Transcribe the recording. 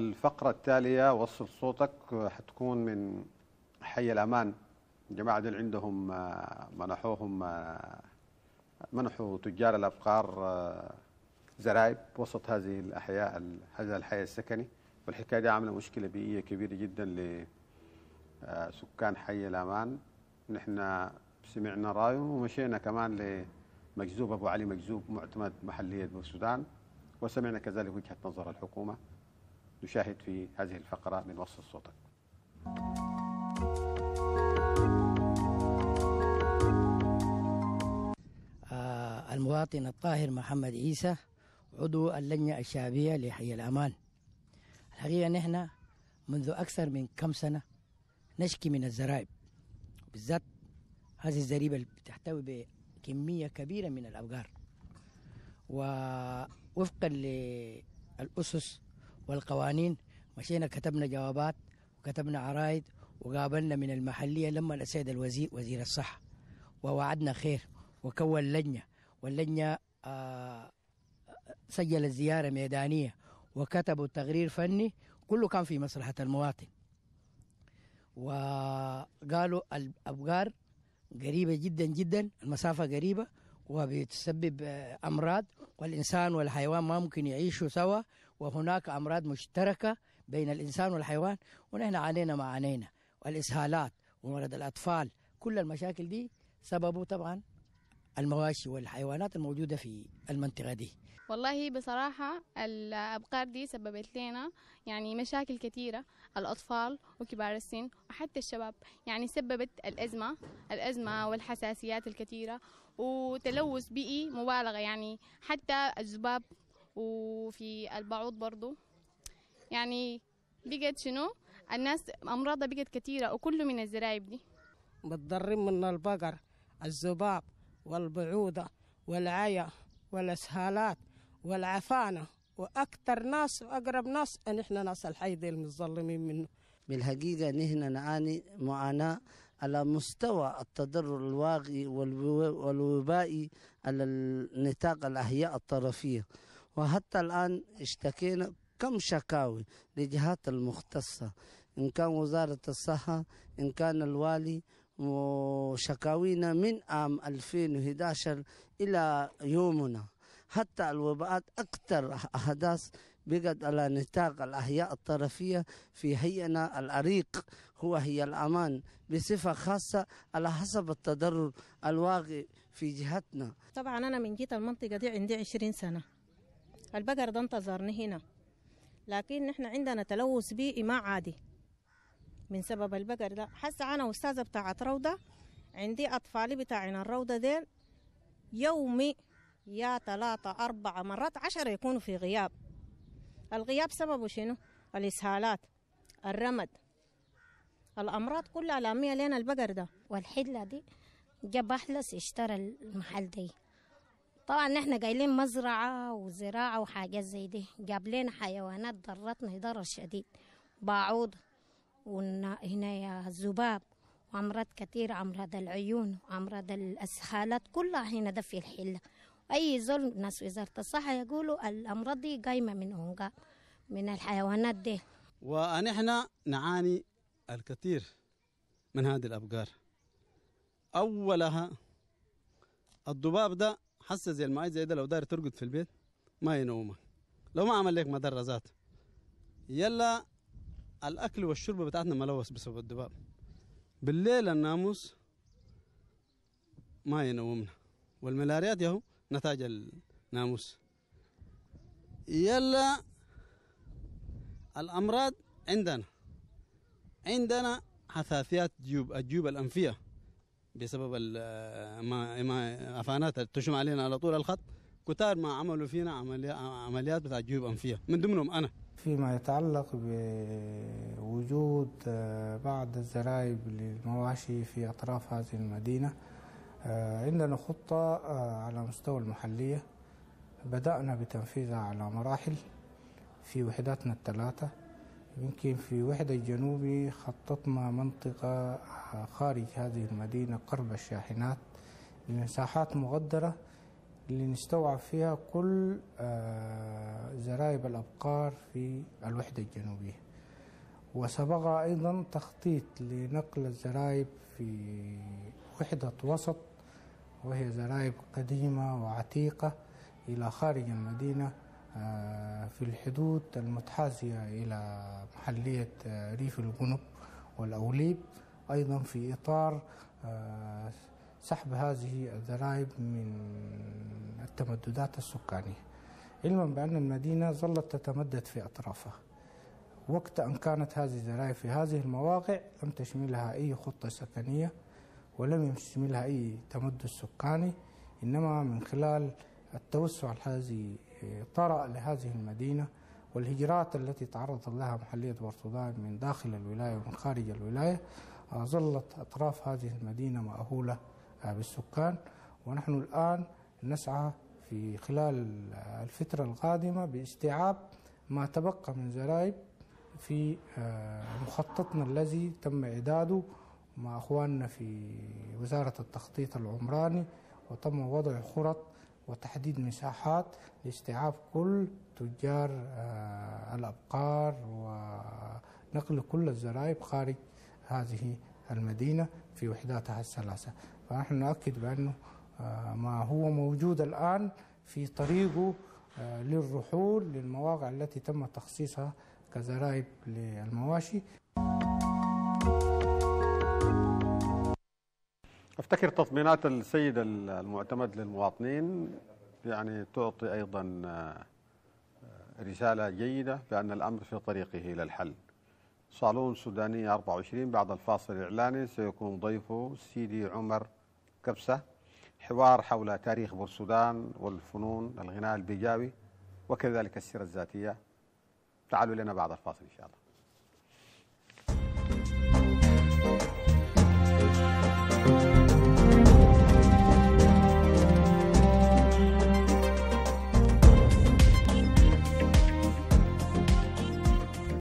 الفقرة التالية وصل صوتك حتكون من حي الأمان الجماعة دول عندهم آه، منحوهم آه، منحوا تجار الأبقار آه، زرايب وسط هذه الأحياء هذا الحي السكني والحكاية دي عاملة مشكلة بيئية كبيرة جدا لسكان حي الأمان نحن سمعنا رايه ومشينا كمان لمجذوب أبو علي مجذوب معتمد محلية بالسودان وسمعنا كذلك وجهة نظر الحكومة نشاهد في هذه الفقرة من وصف صوتك آه، المواطن الطاهر محمد عيسى عضو اللجنة الشعبية لحي الأمان الحقيقة نحن منذ أكثر من كم سنة نشكي من الزرائب بالذات هذه الزريبة اللي بتحتوي بكمية كبيرة من الأبقار ووفقا للأسس والقوانين مشينا كتبنا جوابات وكتبنا عرايد وقابلنا من المحلية لما السيد الوزير وزير الصحة ووعدنا خير وكون لجنة واللجنة آه سجلت زيارة ميدانية وكتبوا تقرير فني كله كان في مصلحة المواطن وقالوا الأبقار قريبة جدا جدا المسافة قريبة وبتسبب أمراض والإنسان والحيوان ما ممكن يعيشوا سوا وهناك أمراض مشتركة بين الإنسان والحيوان ونحن عانينا ما والإسهالات ومرض الأطفال كل المشاكل دي سببه طبعا المواشي والحيوانات الموجودة في المنطقة دي والله بصراحة الأبقار دي سببت لنا يعني مشاكل كثيرة الأطفال وكبار السن وحتى الشباب يعني سببت الأزمة الأزمة والحساسيات الكثيرة وتلوث بيئي مبالغة يعني حتى الذباب وفي البعوض برضو يعني بقت شنو الناس أمراضها بقت كثيرة وكله من الزرايب دي بتضر من البقر الذباب والبعوضة والعيا والاسهالات والعفانة وأكثر ناس وأقرب ناس أن إحنا ناس الحي دي المظلمين منه بالحقيقة نحن نعاني معاناة على مستوى التضرر الواقي والوبائي على نطاق الأحياء الطرفية وحتى الآن اشتكينا كم شكاوي لجهات المختصة إن كان وزارة الصحة إن كان الوالي وشكاوينا من عام 2011 إلى يومنا حتى الوباءات أكثر أحداث بقت على نطاق الأحياء الطرفية في هينا الأريق هو هي الأمان بصفة خاصة على حسب التضرر الواقع في جهتنا طبعا أنا من جيت المنطقة دي عندي 20 سنة البقر ده انتظرني هنا لكن نحن عندنا تلوث بيئي ما عادي من سبب البقر ده حس انا استاذه بتاعت روضه عندي اطفالي بتاعين الروضه ديل يومي يا ثلاثة أربعة مرات عشرة يكونوا في غياب الغياب سببه شنو؟ الإسهالات الرمد الأمراض كلها لامية لنا البقر ده والحلة دي جاب أحلس اشترى المحل دي طبعا نحن قايلين مزرعة وزراعة وحاجات زي دي جاب لنا حيوانات ضرتنا ضرر شديد بعوض وهنا الذباب وأمراض كثير أمراض العيون وأمراض الأسهالات كلها هنا ده في الحلة أي زول ناس وزارة الصحة يقولوا الأمراض دي قايمة من هنقا من الحيوانات دي وأن إحنا نعاني الكثير من هذه الأبقار أولها الذباب ده حاسه زي الماي زي ده لو داير ترقد في البيت ما ينومك لو ما عمل لك مدرزات يلا الاكل والشرب بتاعتنا ملوث بسبب الذباب بالليل الناموس ما ينومنا والملاريات يهو نتاج الناموس يلا الامراض عندنا عندنا حساسيات جيوب الجيوب الانفيه بسبب ما ما افانات تشم علينا على طول الخط كتار ما عملوا فينا عمليات بتاع جيوب انفيه من ضمنهم انا فيما يتعلق بوجود آه، بعض الزرايب للمواشي في أطراف هذه المدينة آه، عندنا خطة آه، على مستوى المحلية بدأنا بتنفيذها على مراحل في وحداتنا الثلاثة يمكن في وحدة الجنوبي خططنا منطقة خارج هذه المدينة قرب الشاحنات لمساحات مغدرة اللي نستوعب فيها كل آه، زرايب الأبقار في الوحدة الجنوبية وسبق أيضا تخطيط لنقل الزرايب في وحدة وسط وهي زرايب قديمة وعتيقة إلى خارج المدينة آه، في الحدود المتحازية إلى محلية آه، ريف الجنوب والأوليب أيضا في إطار سحب هذه الضرائب من التمددات السكانية علما بأن المدينة ظلت تتمدد في أطرافها وقت أن كانت هذه الضرائب في هذه المواقع لم تشملها أي خطة سكنية ولم يشملها أي تمدد سكاني إنما من خلال التوسع الذي آه، طرأ لهذه المدينة والهجرات التي تعرض لها محلية برتغال من داخل الولاية ومن خارج الولاية آه، ظلت أطراف هذه المدينة مأهولة آه، بالسكان ونحن الآن نسعى في خلال الفترة القادمة باستيعاب ما تبقى من زرايب في آه، مخططنا الذي تم إعداده مع أخواننا في وزارة التخطيط العمراني وتم وضع خرط وتحديد مساحات لاستيعاب كل تجار آه، الأبقار ونقل كل الزرايب خارج هذه المدينة في وحداتها الثلاثة فنحن نؤكد بأنه آه، ما هو موجود الآن في طريقه آه، للرحول للمواقع التي تم تخصيصها كزرائب للمواشي افتكر تطمينات السيد المعتمد للمواطنين يعني تعطي ايضا آه، رساله جيده بان الامر في طريقه الى الحل صالون سوداني 24 بعد الفاصل الإعلاني سيكون ضيفه سيدي عمر كبسة حوار حول تاريخ بورسودان والفنون الغناء البيجاوي وكذلك السيرة الذاتية تعالوا لنا بعد الفاصل إن شاء الله